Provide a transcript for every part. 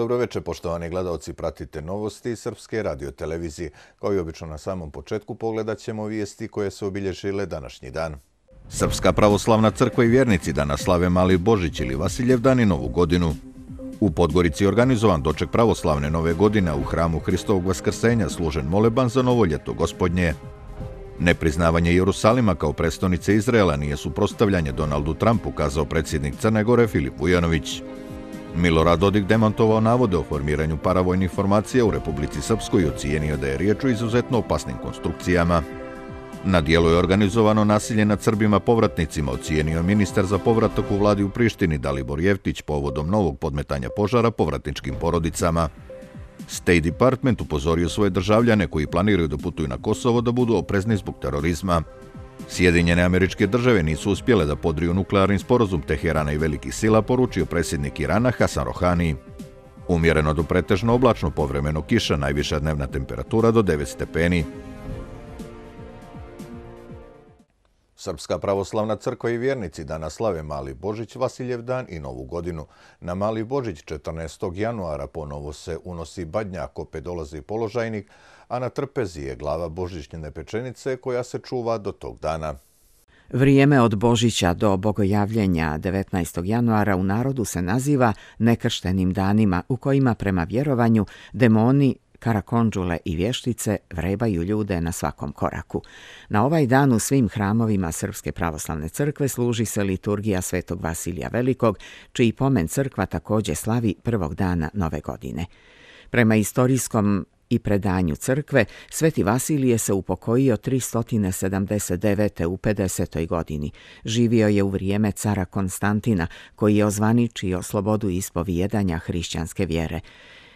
Dobro Dobroveče, poštovani gledalci, pratite novosti Srpske radio televizije. Kao i obično na samom početku pogledat ćemo vijesti koje su obilježile današnji dan. Srpska pravoslavna crkva i vjernici danas slave Mali Božić ili Vasiljev dan i Novu godinu. U Podgorici je organizovan doček pravoslavne nove godine u hramu Hristovog Vaskrsenja služen moleban za novo ljeto gospodnje. Nepriznavanje Jerusalima kao prestonice Izrela nije suprostavljanje Donaldu Trumpu, kazao predsjednik Crne Gore Filip Ujanović. Milorad Dodik demantovao navode o formiranju paravojnih formacija u Republici Srpskoj i ocijenio da je riječ o izuzetno opasnim konstrukcijama. Na dijelu je organizovano nasilje nad Srbima povratnicima, ocijenio ministar za povratak u vladi u Prištini Dalibor Jevtić povodom novog podmetanja požara povratničkim porodicama. State Department upozorio svoje državljane koji planiraju da putuju na Kosovo da budu oprezni zbog terorizma. Sjedinjene američke države nisu uspjele da podriju nuklearni sporozum Teherana i velikih sila, poručio predsjednik Irana Hasan Rohani. Umjereno do pretežno oblačno povremeno kiša, najviša dnevna temperatura do 9 stepeni. Srpska pravoslavna crkva i vjernici danas slave Mali Božić, Vasiljev dan i Novu godinu. Na Mali Božić 14. januara ponovo se unosi badnjak, opet dolazi položajnik, a na trpezi je glava božićne pečenice koja se čuva do tog dana. Vrijeme od Božića do bogojavljenja 19. januara u narodu se naziva nekrštenim danima u kojima prema vjerovanju demoni, karakondžule i vještice vrebaju ljude na svakom koraku. Na ovaj dan u svim hramovima Srpske pravoslavne crkve služi se liturgija Svetog Vasilija Velikog, čiji pomen crkva također slavi prvog dana nove godine. Prema istorijskom i predanju crkve, Sveti Vasilije se upokojio 379. u 50. godini. Živio je u vrijeme cara Konstantina, koji je ozvaničio slobodu ispovijedanja hrišćanske vjere.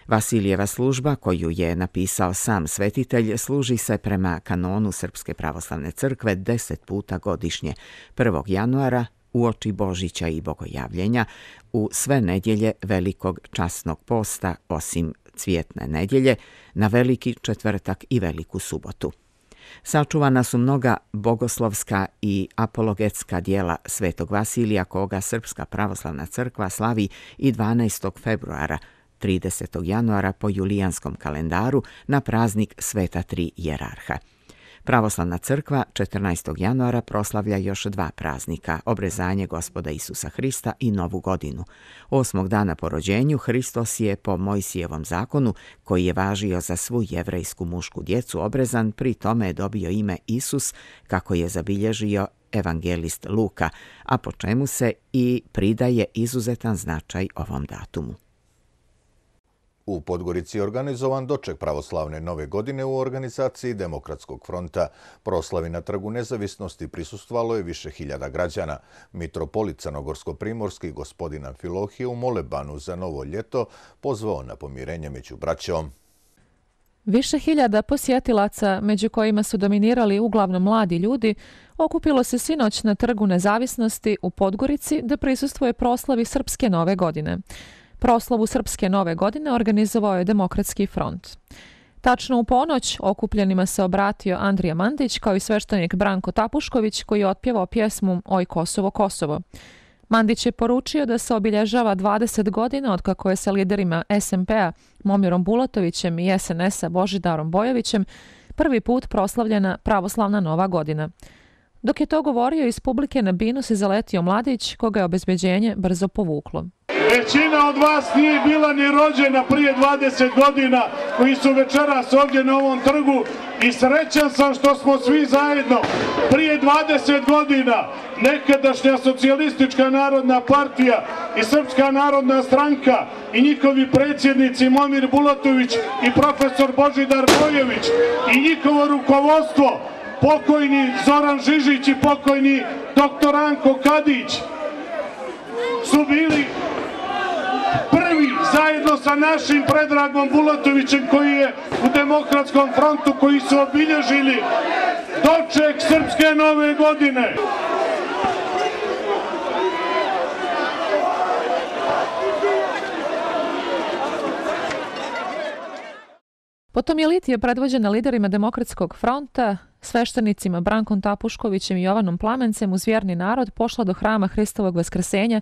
Vasilijeva služba, koju je napisao sam svetitelj, služi se prema kanonu Srpske pravoslavne crkve deset puta godišnje, 1. januara, u oči Božića i Bogojavljenja, u sve nedjelje velikog časnog posta, osim cvjetne nedjelje na veliki četvrtak i veliku subotu. Sačuvana su mnoga bogoslovska i apologetska dijela Svetog Vasilija koga Srpska pravoslavna crkva slavi i 12. februara, 30. januara po julijanskom kalendaru na praznik Sveta tri jerarha. Pravoslavna crkva 14. januara proslavlja još dva praznika, obrezanje gospoda Isusa Hrista i Novu godinu. Osmog dana po rođenju Hristos je po Mojsijevom zakonu, koji je važio za svu jevrejsku mušku djecu, obrezan, pri tome je dobio ime Isus, kako je zabilježio evangelist Luka, a po čemu se i pridaje izuzetan značaj ovom datumu. U Podgorici je organizovan doček pravoslavne nove godine u organizaciji Demokratskog fronta. Proslavi na trgu nezavisnosti prisustvalo je više hiljada građana. Mitropolit Crnogorsko-Primorski gospodina Filohije u Molebanu za novo ljeto pozvao na pomirenje među braćom. Više hiljada posjetilaca, među kojima su dominirali uglavnom mladi ljudi, okupilo se sinoć na trgu nezavisnosti u Podgorici da prisustvuje proslavi Srpske nove godine. Proslavu Srpske nove godine organizovao je Demokratski front. Tačno u ponoć okupljenima se obratio Andrija Mandić kao i sveštenik Branko Tapušković koji je otpjevao pjesmu Oj Kosovo, Kosovo. Mandić je poručio da se obilježava 20 godina od kako je sa liderima SMP-a Momirom Bulatovićem i SNS-a Božidarom Bojovićem prvi put proslavljena pravoslavna nova godina. Dok je to govorio, iz publike na binu se zaletio mladić koga je obezbeđenje brzo povuklo. Većina od vas nije bila ni rođena prije 20 godina koji su večeras ovdje na ovom trgu i srećan sam što smo svi zajedno prije 20 godina nekadašnja socijalistička narodna partija i srpska narodna stranka i njihovi predsjednici Momir Bulatović i profesor Božidar Bojević i njihovo rukovodstvo pokojni Zoran Žižić i pokojni doktor Anko Kadić su bili zajedno sa našim predragom Bulatovićem koji je u demokratskom frontu koji su obilježili doček Srpske nove godine. Potom je Litija predvođena liderima Demokratskog fronta, sveštenicima Brankom Tapuškovićem i Jovanom Plamencem uz vjerni narod pošla do hrama Hristovog vaskrsenja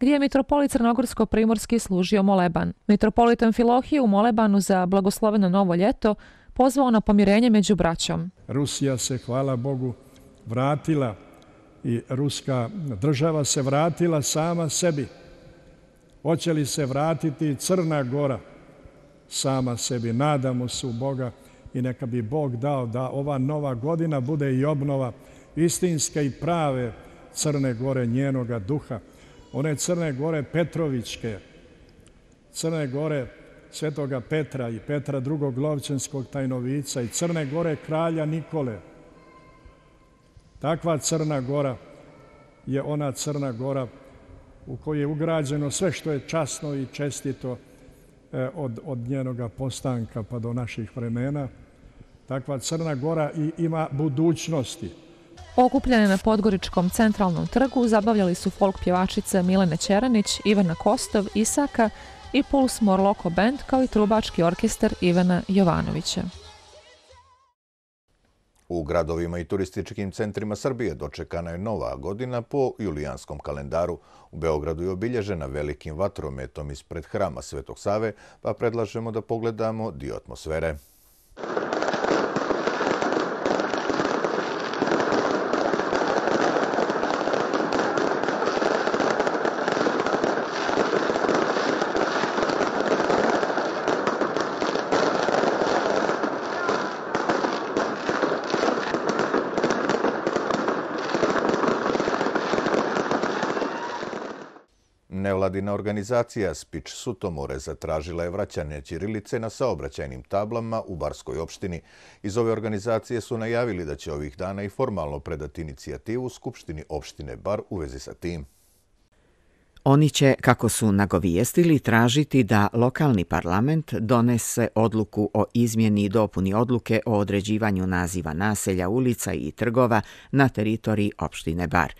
gdje je mitropolit Crnogorsko-Primorski služio Moleban. Mitropolitan Filohije u Molebanu za blagosloveno novo ljeto pozvao na pomirenje među braćom. Rusija se, hvala Bogu, vratila i ruska država se vratila sama sebi. Hoće li se vratiti Crna Gora sama sebi? Nadamo se u Boga i neka bi Bog dao da ova nova godina bude i obnova istinske i prave Crne Gore njenoga duha one Crne Gore Petrovičke, Crne Gore Svetoga Petra i Petra drugog lovčanskog tajnovica i Crne Gore Kralja Nikole. Takva Crna Gora je ona Crna Gora u kojoj je ugrađeno sve što je časno i čestito e, od, od njenoga postanka pa do naših vremena. Takva Crna Gora ima budućnosti. Okupljene na Podgoričkom centralnom trgu zabavljali su folk pjevačice Milene Ćeranić, Ivana Kostov, Isaka i Puls Morloko Band kao i trubački orkester Ivana Jovanovića. U gradovima i turističkim centrima Srbije dočekana je nova godina po julijanskom kalendaru. U Beogradu je obilježena velikim vatrometom ispred hrama Svetog Save, pa predlažemo da pogledamo dio atmosfere. nevladina organizacija Spič Sutomore zatražila je vraćanje Ćirilice na saobraćajnim tablama u Barskoj opštini. Iz ove organizacije su najavili da će ovih dana i formalno predati inicijativu Skupštini opštine Bar u vezi sa tim. Oni će, kako su nagovijestili, tražiti da lokalni parlament donese odluku o izmjeni i dopuni odluke o određivanju naziva naselja, ulica i trgova na teritoriji opštine Bar.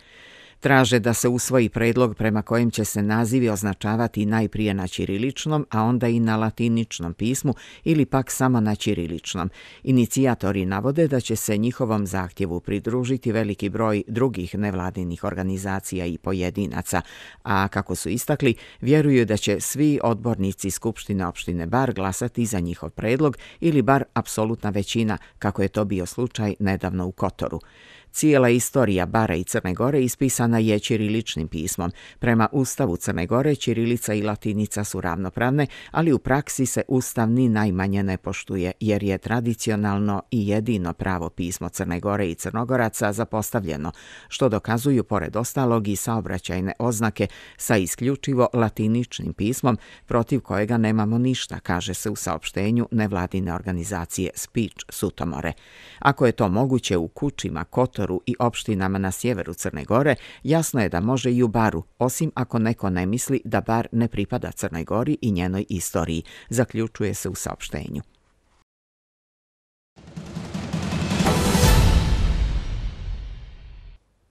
Traže da se usvoji predlog prema kojem će se nazivi označavati najprije na ćiriličnom, a onda i na latiničnom pismu ili pak samo na ćiriličnom. Inicijatori navode da će se njihovom zahtjevu pridružiti veliki broj drugih nevladinih organizacija i pojedinaca, a kako su istakli, vjeruju da će svi odbornici Skupštine opštine Bar glasati za njihov predlog ili bar apsolutna većina, kako je to bio slučaj nedavno u Kotoru. Cijela istorija Bara i Crne Gore ispisana je ćiriličnim pismom. Prema Ustavu Crne Gore ćirilica i latinica su ravnopravne, ali u praksi se Ustav ni najmanje ne poštuje, jer je tradicionalno i jedino pravo pismo Crne Gore i Crnogoraca zapostavljeno, što dokazuju pored ostalog i saobraćajne oznake sa isključivo latiničnim pismom, protiv kojega nemamo ništa, kaže se u saopštenju nevladine organizacije Speech Sutomore. Ako je to moguće u kućima, kotorima, Kotoru i opštinama na sjeveru Crne Gore, jasno je da može i u Baru, osim ako neko ne misli da Bar ne pripada Crnoj Gori i njenoj istoriji, zaključuje se u saopštenju.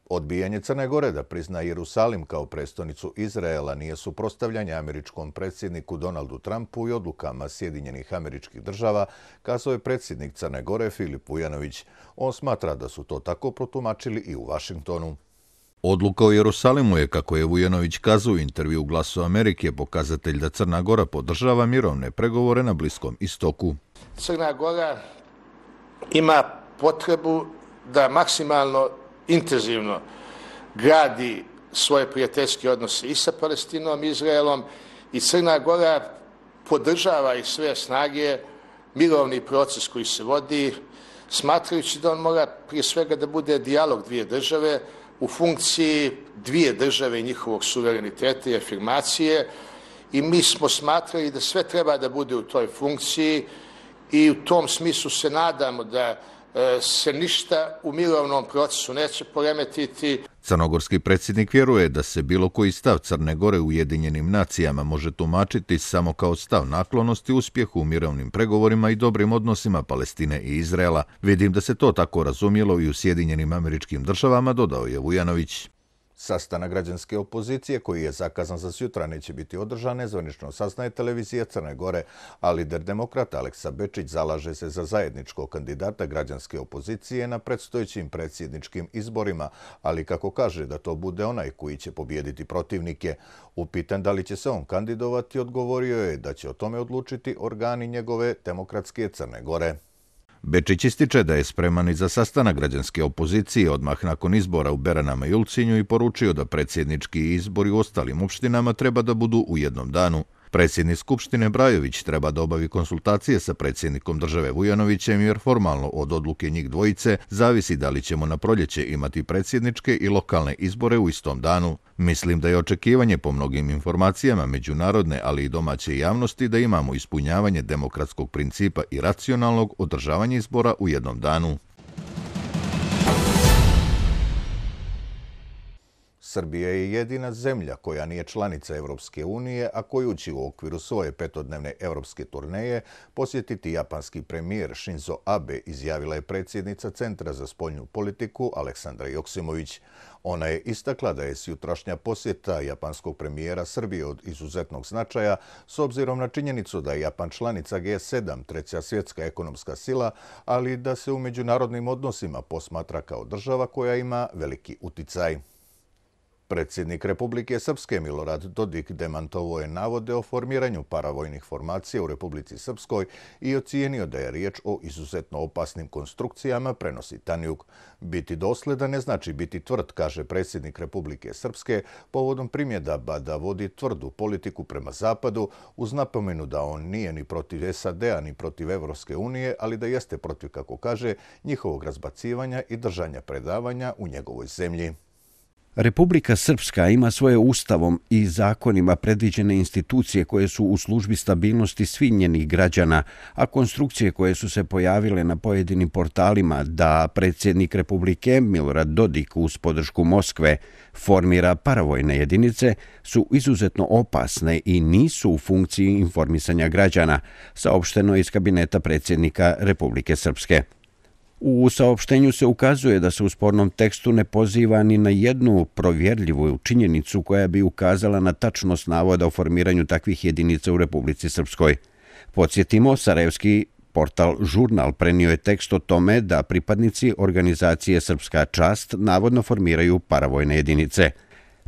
Odbijanje Crne Gore da prizna Jerusalim kao prestonicu Izraela nije suprostavljanje američkom predsjedniku Donaldu Trumpu i odlukama Sjedinjenih američkih država, kazao je predsjednik Crne Gore Filip Vujanović. On smatra da su to tako protumačili i u Vašingtonu. Odluka o Jerusalimu je, kako je Vujanović kazao u intervju Glasu Amerike, pokazatelj da Crna Gora podržava mirovne pregovore na Bliskom istoku. Crna Gora ima potrebu da maksimalno intenzivno gradi svoje prijateljske odnose i sa Palestinom, Izraelom i Crna Gora podržava i sve snage mirovni proces koji se vodi, smatrajući da on mora prije svega da bude dijalog dvije države u funkciji dvije države i njihovog suvereniteta i afirmacije. I mi smo smatrali da sve treba da bude u toj funkciji i u tom smislu se nadamo da E, se ništa u mirovnom procesu neće poremetiti. Crnogorski predsjednik vjeruje da se bilo koji stav Crne Gore u Ujedinjenim nacijama može tumačiti samo kao stav naklonosti uspjehu u mirovnim pregovorima i dobrim odnosima Palestine i Izrela. Vidim da se to tako razumjelo i u Sjedinjenim američkim državama, dodao je Vujanović. Sastanak građanske opozicije koji je zakazan za sutra neće biti održan, nezvanično saznaje televizije Crne Gore, a lider demokrata Aleksa Bečić zalaže se za zajedničkog kandidata građanske opozicije na predstojećim predsjedničkim izborima, ali kako kaže da to bude onaj koji će pobijediti protivnike. Upitan da li će se on kandidovati, odgovorio je da će o tome odlučiti organi njegove demokratske Crne Gore. Bečić ističe da je spreman i za sastanak građanske opozicije odmah nakon izbora u Beranama i Ulcinju i poručio da predsjednički izbori u ostalim opštinama treba da budu u jednom danu Predsjednik Skupštine Brajović treba da obavi konsultacije sa predsjednikom države Vujanovićem jer formalno od odluke njih dvojice zavisi da li ćemo na proljeće imati predsjedničke i lokalne izbore u istom danu. Mislim da je očekivanje po mnogim informacijama međunarodne, ali i domaće javnosti da imamo ispunjavanje demokratskog principa i racionalnog održavanja izbora u jednom danu. Srbija je jedina zemlja koja nije članica Evropske unije, a će u okviru svoje petodnevne evropske turneje posjetiti japanski premijer Shinzo Abe, izjavila je predsjednica Centra za spoljnu politiku Aleksandra Joksimović. Ona je istakla da je sjutrašnja posjeta japanskog premijera Srbije od izuzetnog značaja s obzirom na činjenicu da je Japan članica G7, treća svjetska ekonomska sila, ali da se u međunarodnim odnosima posmatra kao država koja ima veliki uticaj. Predsjednik Republike Srpske Milorad Dodik demantovo je navode o formiranju paravojnih formacija u Republici Srpskoj i ocijenio da je riječ o izuzetno opasnim konstrukcijama, prenosi Tanjuk. Biti dosledan ne znači biti tvrd, kaže predsjednik Republike Srpske, povodom primjedaba da vodi tvrdu politiku prema Zapadu, uz napomenu da on nije ni protiv SAD-a ni protiv Evropske unije, ali da jeste protiv, kako kaže, njihovog razbacivanja i držanja predavanja u njegovoj zemlji. Republika Srpska ima svoje ustavom i zakonima predviđene institucije koje su u službi stabilnosti svinjenih građana, a konstrukcije koje su se pojavile na pojedinim portalima da predsjednik Republike Milorad Dodik uz podršku Moskve formira paravojne jedinice su izuzetno opasne i nisu u funkciji informisanja građana, saopšteno iz kabineta predsjednika Republike Srpske. U saopštenju se ukazuje da se u spornom tekstu ne poziva ni na jednu provjerljivu činjenicu koja bi ukazala na tačnost navoda o formiranju takvih jedinica u Republici Srpskoj. Podsjetimo, Sarajevski portal Žurnal prenio je tekst o tome da pripadnici organizacije Srpska čast navodno formiraju paravojne jedinice.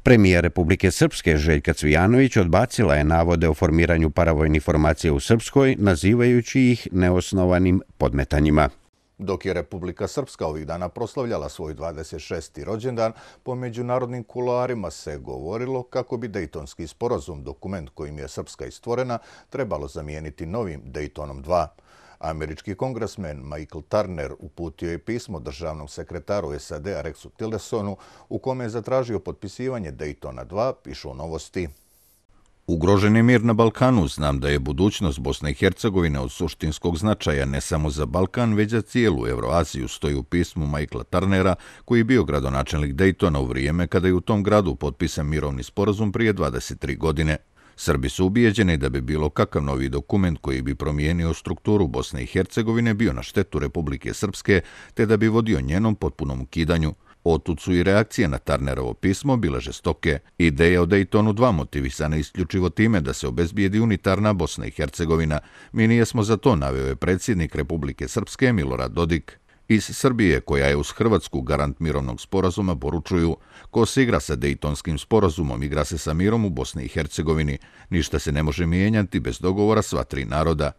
Premijer Republike Srpske Željka Cvijanović odbacila je navode o formiranju paravojnih formacija u Srpskoj, nazivajući ih neosnovanim podmetanjima. Dok je Republika Srpska ovih dana proslavljala svoj 26. rođendan, po međunarodnim kuloarima se govorilo kako bi Dejtonski sporazum, dokument kojim je Srpska istvorena, trebalo zamijeniti novim Dejtonom 2. Američki kongresmen Michael Turner uputio je pismo državnom sekretaru SAD-a Rexu Tillersonu u kome je zatražio potpisivanje Daytona 2, pišu novosti. Ugrožen je mir na Balkanu, znam da je budućnost Bosne i Hercegovine od suštinskog značaja ne samo za Balkan, već za cijelu Euroaziju, stoji u pismu Michaela Tarnera, koji je bio gradonačelnik Daytona u vrijeme kada je u tom gradu potpisan mirovni sporazum prije 23 godine. Srbi su ubijeđeni da bi bilo kakav novi dokument koji bi promijenio strukturu Bosne i Hercegovine bio na štetu Republike Srpske, te da bi vodio njenom potpunom ukidanju. kidanju. Otucu i reakcije na Tarnerovo pismo bile žestoke. Ideja o Daytonu 2 motivisana isključivo time da se obezbijedi unitarna Bosna i Hercegovina. Mi nijesmo za to, naveo je predsjednik Republike Srpske Milorad Dodik. Iz Srbije, koja je uz Hrvatsku garant mirovnog sporazuma, poručuju ko se igra sa Dejtonskim sporazumom, igra se sa mirom u Bosni i Hercegovini. Ništa se ne može mijenjati bez dogovora sva tri naroda.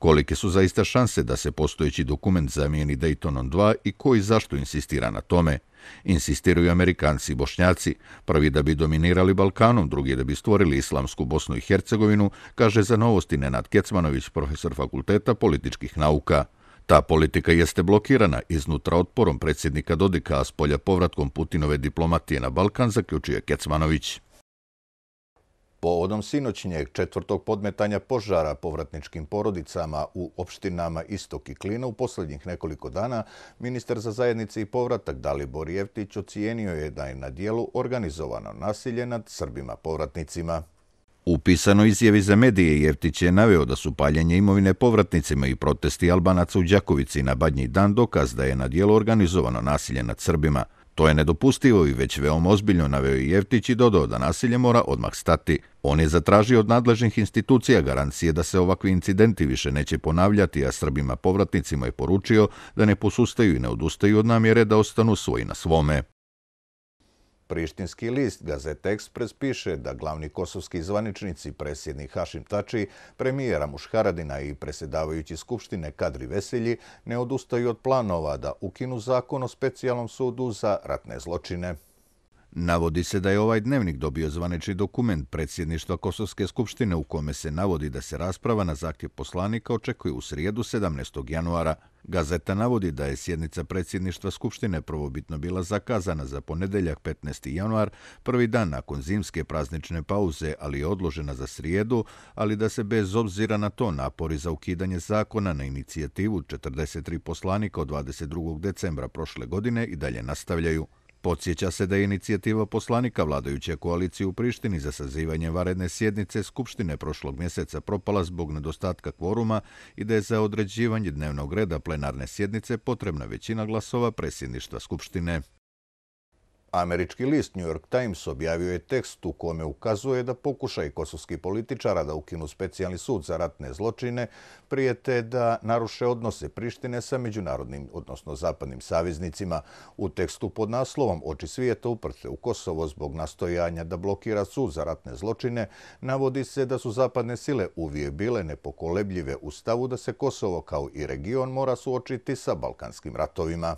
Kolike su zaista šanse da se postojeći dokument zamijeni Daytonom 2 i koji zašto insistira na tome? Insistiraju Amerikanci i Bošnjaci, prvi da bi dominirali Balkanom, drugi da bi stvorili islamsku Bosnu i Hercegovinu, kaže za novosti Nenad Kecmanović, profesor fakulteta političkih nauka. Ta politika jeste blokirana iznutra otporom predsjednika Dodika, a s polja povratkom Putinove diplomatije na Balkan, zaključuje Kecmanović. Povodom sinoćnjeg četvrtog podmetanja požara povratničkim porodicama u opštinama Istok i Klina u posljednjih nekoliko dana, ministar za zajednice i povratak Dalibor Jevtić ocijenio je da je na dijelu organizovano nasilje nad Srbima povratnicima. U pisanoj izjavi za medije Jevtić je naveo da su paljenje imovine povratnicima i protesti Albanaca u Đakovici na badnji dan dokaz da je na dijelu organizovano nasilje nad Srbima To je nedopustivo i već veoma ozbiljno naveo i Jevtić i dodao da nasilje mora odmah stati. On je zatražio od nadležnih institucija garancije da se ovakvi incidenti više neće ponavljati, a Srbima povratnicima je poručio da ne posustaju i ne odustaju od namjere da ostanu svoji na svome. Prištinski list Gazete Ekspres piše da glavni kosovski zvaničnici presjedni Hašim Tači, premijera Mušharadina i presjedavajući skupštine Kadri Veselji ne odustaju od planova da ukinu zakon o specijalnom sudu za ratne zločine. Navodi se da je ovaj dnevnik dobio zvaneči dokument predsjedništva Kosovske skupštine u kome se navodi da se rasprava na zahtjev poslanika očekuje u srijedu 17. januara. Gazeta navodi da je sjednica predsjedništva Skupštine prvobitno bila zakazana za ponedeljak 15. januar, prvi dan nakon zimske praznične pauze, ali je odložena za srijedu, ali da se bez obzira na to napori za ukidanje zakona na inicijativu 43 poslanika od 22. decembra prošle godine i dalje nastavljaju. Podsjeća se da je inicijativa poslanika vladajuće koalicije u Prištini za sazivanje varedne sjednice Skupštine prošlog mjeseca propala zbog nedostatka kvoruma i da je za određivanje dnevnog reda plenarne sjednice potrebna većina glasova presjedništva Skupštine. Američki list New York Times objavio je tekst u kome ukazuje da pokušaj kosovskih političara da ukinu specijalni sud za ratne zločine prijete da naruše odnose Prištine sa međunarodnim, odnosno zapadnim saveznicima. U tekstu pod naslovom Oči svijeta uprte u Kosovo zbog nastojanja da blokira sud za ratne zločine, navodi se da su zapadne sile uvije bile nepokolebljive u stavu da se Kosovo kao i region mora suočiti sa balkanskim ratovima.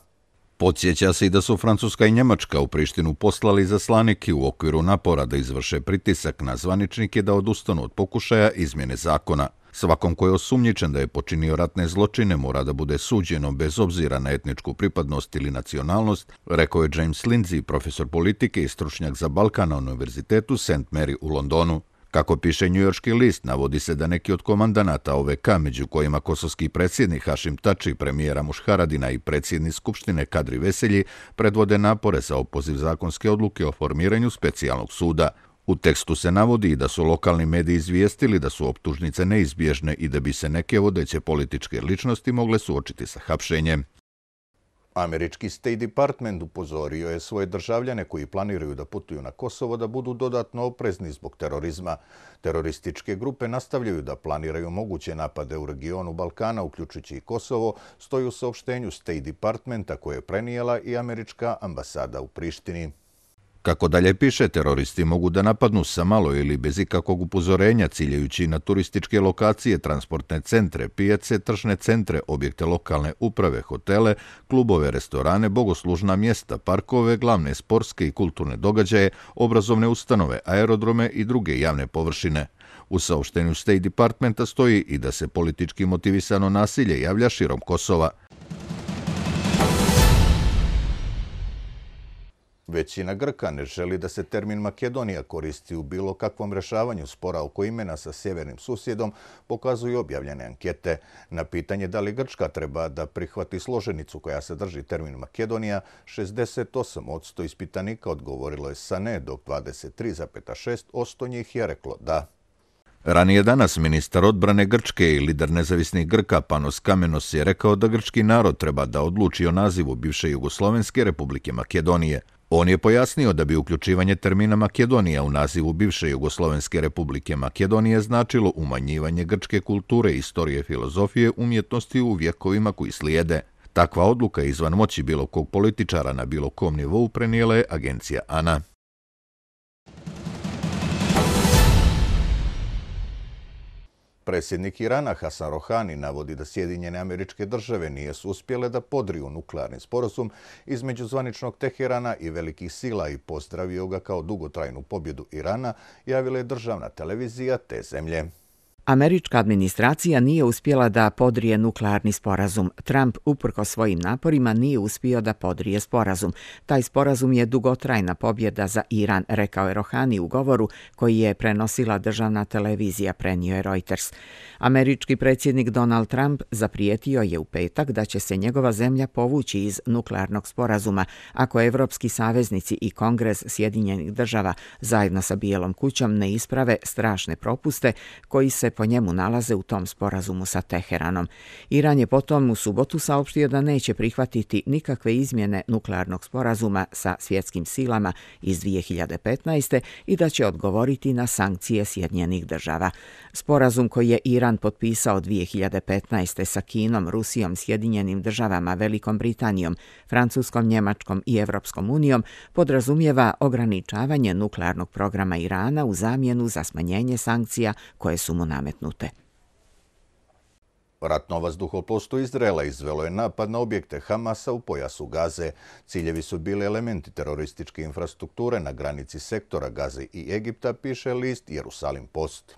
Podsjeća se i da su Francuska i Njemačka u Prištinu poslali zaslanike u okviru napora da izvrše pritisak na zvaničnike da odustanu od pokušaja izmjene zakona. Svakom ko je osumnjičen da je počinio ratne zločine mora da bude suđeno bez obzira na etničku pripadnost ili nacionalnost, rekao je James Lindsay, profesor politike i stručnjak za Balkana na Univerzitetu St. Mary u Londonu. Kako piše Njujorski list, navodi se da neki od komandanata OVK, među kojima kosovski predsjednik Hašim Tači, premijera Mušharadina i predsjednik Skupštine Kadri Veselji, predvode napore za opoziv zakonske odluke o formiranju specijalnog suda. U tekstu se navodi i da su lokalni mediji izvijestili da su optužnice neizbježne i da bi se neke vodeće političke ličnosti mogle suočiti sa hapšenjem. Američki State Department upozorio je svoje državljane koji planiraju da putuju na Kosovo da budu dodatno oprezni zbog terorizma. Terorističke grupe nastavljaju da planiraju moguće napade u regionu Balkana, uključujući i Kosovo, stoju u saopštenju State Departmenta koje je prenijela i američka ambasada u Prištini. Kako dalje piše, teroristi mogu da napadnu sa malo ili bez ikakvog upozorenja ciljajući na turističke lokacije, transportne centre, pijace, tržne centre, objekte lokalne uprave, hotele, klubove, restorane, bogoslužna mjesta, parkove, glavne sportske i kulturne događaje, obrazovne ustanove, aerodrome i druge javne površine. U saopštenju State Departmenta stoji i da se politički motivisano nasilje javlja širom Kosova – Većina Grka ne želi da se termin Makedonija koristi u bilo kakvom rešavanju spora oko imena sa sjevernim susjedom, pokazuju objavljene ankete. Na pitanje da li Grčka treba da prihvati složenicu koja se drži termin Makedonija, 68 od 100 ispitanika odgovorilo je sa ne, dok 23,6 od njih je reklo da. Ranije danas ministar odbrane Grčke i lider nezavisnih Grka Panos Kamenos je rekao da grčki narod treba da odluči o nazivu bivše Jugoslovenske republike Makedonije. On je pojasnio da bi uključivanje termina Makedonija u nazivu bivše Jugoslovenske republike Makedonije značilo umanjivanje grčke kulture, istorije, filozofije, umjetnosti u vjekovima koji slijede. Takva odluka izvan moći bilo kog političara na bilo kom nivou prenijela je agencija ANA. Predsjednik Irana Hasan Rohani navodi da Sjedinjene američke države nijesu uspjele da podriju nuklearni sporozum između zvaničnog Teherana i velikih sila i pozdravio ga kao dugotrajnu pobjedu Irana, javila je državna televizija te zemlje. Američka administracija nije uspjela da podrije nuklearni sporazum. Trump, uprko svojim naporima, nije uspio da podrije sporazum. Taj sporazum je dugotrajna pobjeda za Iran, rekao je Rohani u govoru koji je prenosila državna televizija, prenio je Reuters. Američki predsjednik Donald Trump zaprijetio je u petak da će se njegova zemlja povući iz nuklearnog sporazuma ako Evropski saveznici i Kongres Sjedinjenih država zajedno sa Bijelom kućom ne isprave strašne propuste koji se po njemu nalaze u tom sporazumu sa Teheranom. Iran je potom u subotu saopštio da neće prihvatiti nikakve izmjene nuklearnog sporazuma sa svjetskim silama iz 2015. i da će odgovoriti na sankcije Sjedinjenih država. Sporazum koji je Iran potpisao 2015. sa Kinom, Rusijom, Sjedinjenim državama, Velikom Britanijom, Francuskom, Njemačkom i Evropskom unijom podrazumijeva ograničavanje nuklearnog programa Irana u zamjenu za smanjenje sankcija koje su mu namenili nametnute. Ratno vazduhoplostu Izrela izvelo je napad na objekte Hamasa u pojasu Gaze. Ciljevi su bili elementi terorističke infrastrukture na granici sektora Gaze i Egipta, piše list Jerusalim Post.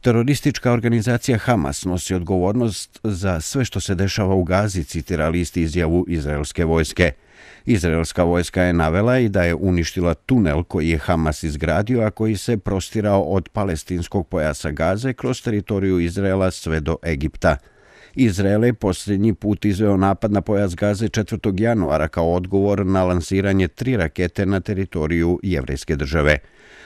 Teroristička organizacija Hamas nosi odgovornost za sve što se dešava u Gazi, citira list izjavu izraelske vojske. Izraelska vojska je navela i da je uništila tunel koji je Hamas izgradio, a koji se prostirao od palestinskog pojasa Gaze kroz teritoriju Izraela sve do Egipta. Izrael je posljednji put izveo napad na pojas Gaze 4. januara kao odgovor na lansiranje tri rakete na teritoriju jevrijske države.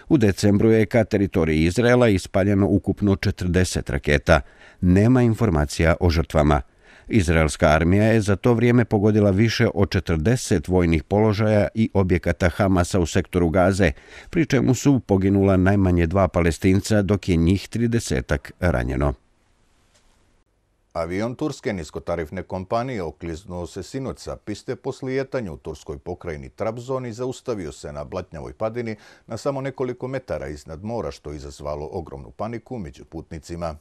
U decembru je ka teritoriji Izraela ispaljeno ukupno 40 raketa. Nema informacija o žrtvama. Izraelska armija je za to vrijeme pogodila više od 40 vojnih položaja i objekata Hamasa u sektoru Gaze, pri čemu su poginula najmanje dva palestinca, dok je njih 30 ranjeno. Avion turske niskotarifne kompanije okliznuo se sinoć sa piste poslijetanju u turskoj pokrajini Trabzon i zaustavio se na Blatnjavoj padini na samo nekoliko metara iznad mora, što izazvalo ogromnu paniku među putnicima.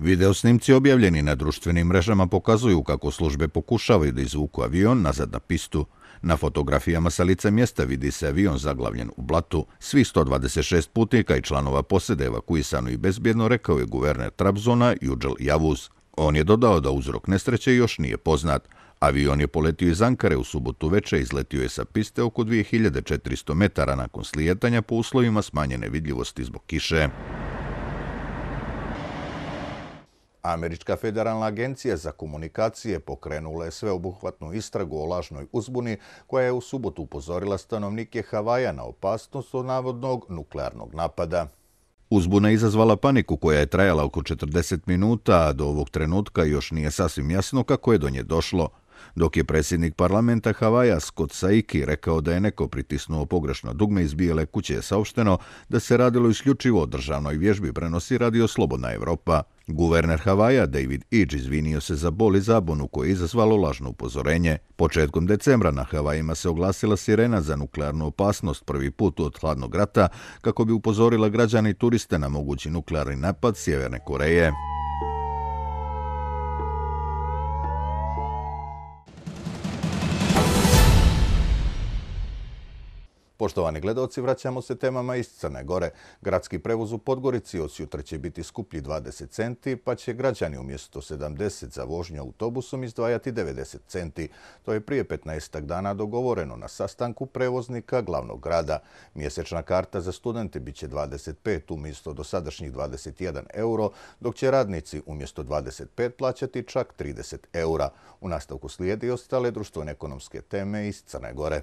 Videosnimci objavljeni na društvenim mrežama pokazuju kako službe pokušavaju da izvuku avion nazad na pistu. Na fotografijama sa lica mjesta vidi se avion zaglavljen u blatu. Svi 126 putnika i članova posede evakuisano i bezbjedno, rekao je guverner Trabzona Juđel Javuz. On je dodao da uzrok nesreće još nije poznat. Avion je poletio iz Ankare u subotu veče i izletio je sa piste oko 2400 metara nakon slijetanja po uslovima smanjene vidljivosti zbog kiše. Američka federalna agencija za komunikacije pokrenula je sveobuhvatnu istragu o lažnoj uzbuni koja je u subotu upozorila stanovnike Havaja na opasnost od navodnog nuklearnog napada. Uzbuna je izazvala paniku koja je trajala oko 40 minuta, a do ovog trenutka još nije sasvim jasno kako je do nje došlo dok je predsjednik parlamenta Havaja Scott Saiki rekao da je neko pritisnuo pogrešno dugme iz bijele kuće je saopšteno da se radilo isključivo o državnoj vježbi prenosi radio Slobodna Evropa. Guverner Havaja David Idge izvinio se za bol i zabunu koje je izazvalo lažno upozorenje. Početkom decembra na Havajima se oglasila sirena za nuklearnu opasnost prvi put od hladnog rata kako bi upozorila građani i turiste na mogući nuklearni napad Sjeverne Koreje. Poštovani gledalci, vraćamo se temama iz Crne Gore. Gradski prevoz u Podgorici od sutra će biti skuplji 20 centi, pa će građani umjesto 70 za vožnju autobusom izdvajati 90 centi. To je prije 15 dana dogovoreno na sastanku prevoznika glavnog grada. Mjesečna karta za studente biće 25 umjesto do sadašnjih 21 euro, dok će radnici umjesto 25 plaćati čak 30 eura. U nastavku slijedi ostale društvene ekonomske teme iz Crne Gore.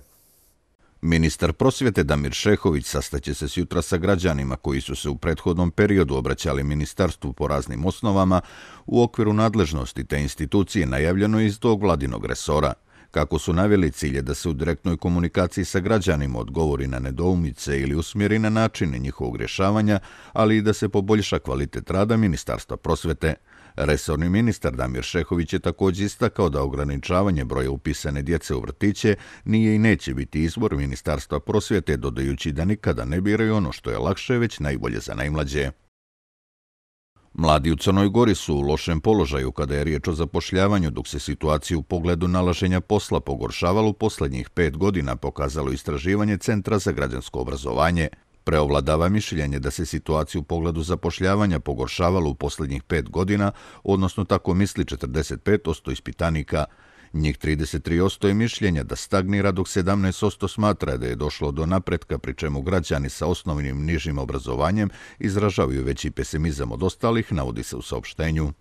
Ministar prosvjete Damir Šehović sastaće se sutra sa građanima koji su se u prethodnom periodu obraćali ministarstvu po raznim osnovama u okviru nadležnosti te institucije najavljeno iz tog vladinog resora. Kako su navjeli cilje da se u direktnoj komunikaciji sa građanima odgovori na nedoumice ili usmjeri na načine njihovog rješavanja, ali i da se poboljša kvalitet rada Ministarstva prosvete, Resorni ministar Damir Šehović je također istakao da ograničavanje broja upisane djece u vrtiće nije i neće biti izbor ministarstva prosvjete, dodajući da nikada ne biraju ono što je lakše, već najbolje za najmlađe. Mladi u Crnoj Gori su u lošem položaju kada je riječ o zapošljavanju, dok se situacija u pogledu nalaženja posla pogoršavala u posljednjih pet godina, pokazalo istraživanje Centra za građansko obrazovanje. Preovladava mišljenje da se situacija u pogledu zapošljavanja pogoršavala u posljednjih pet godina, odnosno tako misli 45% ispitanika. Njih 33% je mišljenja da stagnira dok 17% smatra da je došlo do napretka, pri čemu građani sa osnovnim nižim obrazovanjem izražavaju veći pesimizam od ostalih, navodi se u saopštenju.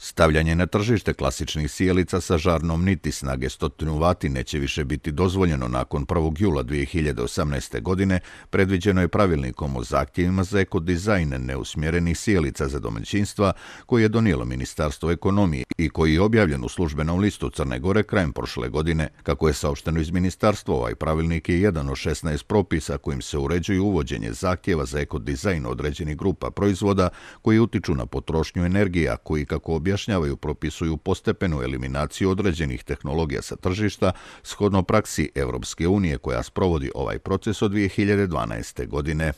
Stavljanje na tržište klasičnih sjelica sa žarnom niti snage 100 W neće više biti dozvoljeno nakon 1. jula 2018. godine, predviđeno je pravilnikom o zahtjevima za ekodizajn neusmjerenih sjelica za domaćinstva koji je donijelo Ministarstvo ekonomije i koji je objavljen u službenom listu Crne Gore krajem prošle godine. Kako je saopšteno iz ministarstva, ovaj pravilnik je jedan od 16 propisa kojim se uređuju uvođenje zahtjeva za ekodizajn određenih grupa proizvoda koji utiču na potrošnju energija, koji kako objavljeno objašnjavaju propisuju postepenu eliminaciju određenih tehnologija sa tržišta shodno praksi Evropske unije koja sprovodi ovaj proces od 2012. godine.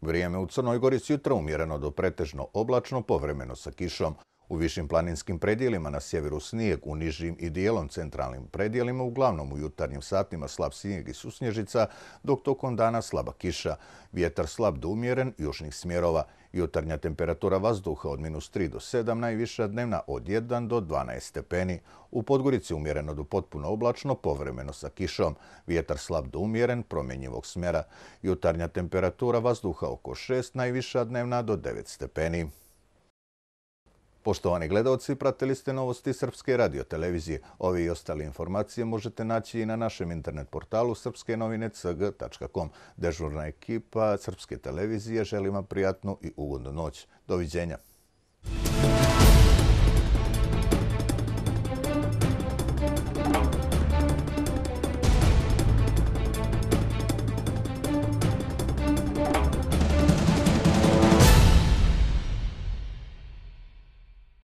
Vrijeme u Crnoj Gori sutra umjereno do pretežno oblačno povremeno sa kišom. U višim planinskim predijelima na sjeveru snijeg, u nižim i dijelom centralnim predijelima, uglavnom u jutarnjim satnima slab snijeg i susnježica, dok tokom dana slaba kiša, vjetar slab do umjeren južnih smjerova. Jutarnja temperatura vazduha od minus 3 do 7, najviša dnevna od 1 do 12 stepeni. U Podgorici umjereno do potpuno oblačno, povremeno sa kišom. Vjetar slab do umjeren, promjenjivog smjera. Jutarnja temperatura vazduha oko 6, najviša dnevna do 9 stepeni. Poštovani gledalci, pratili ste novosti Srpske radiotelevizije. Ove i ostale informacije možete naći i na našem internet portalu srpskenovine.cg.com. Dežurna ekipa Srpske televizije vam prijatnu i ugodnu noć. Doviđenja. Muzika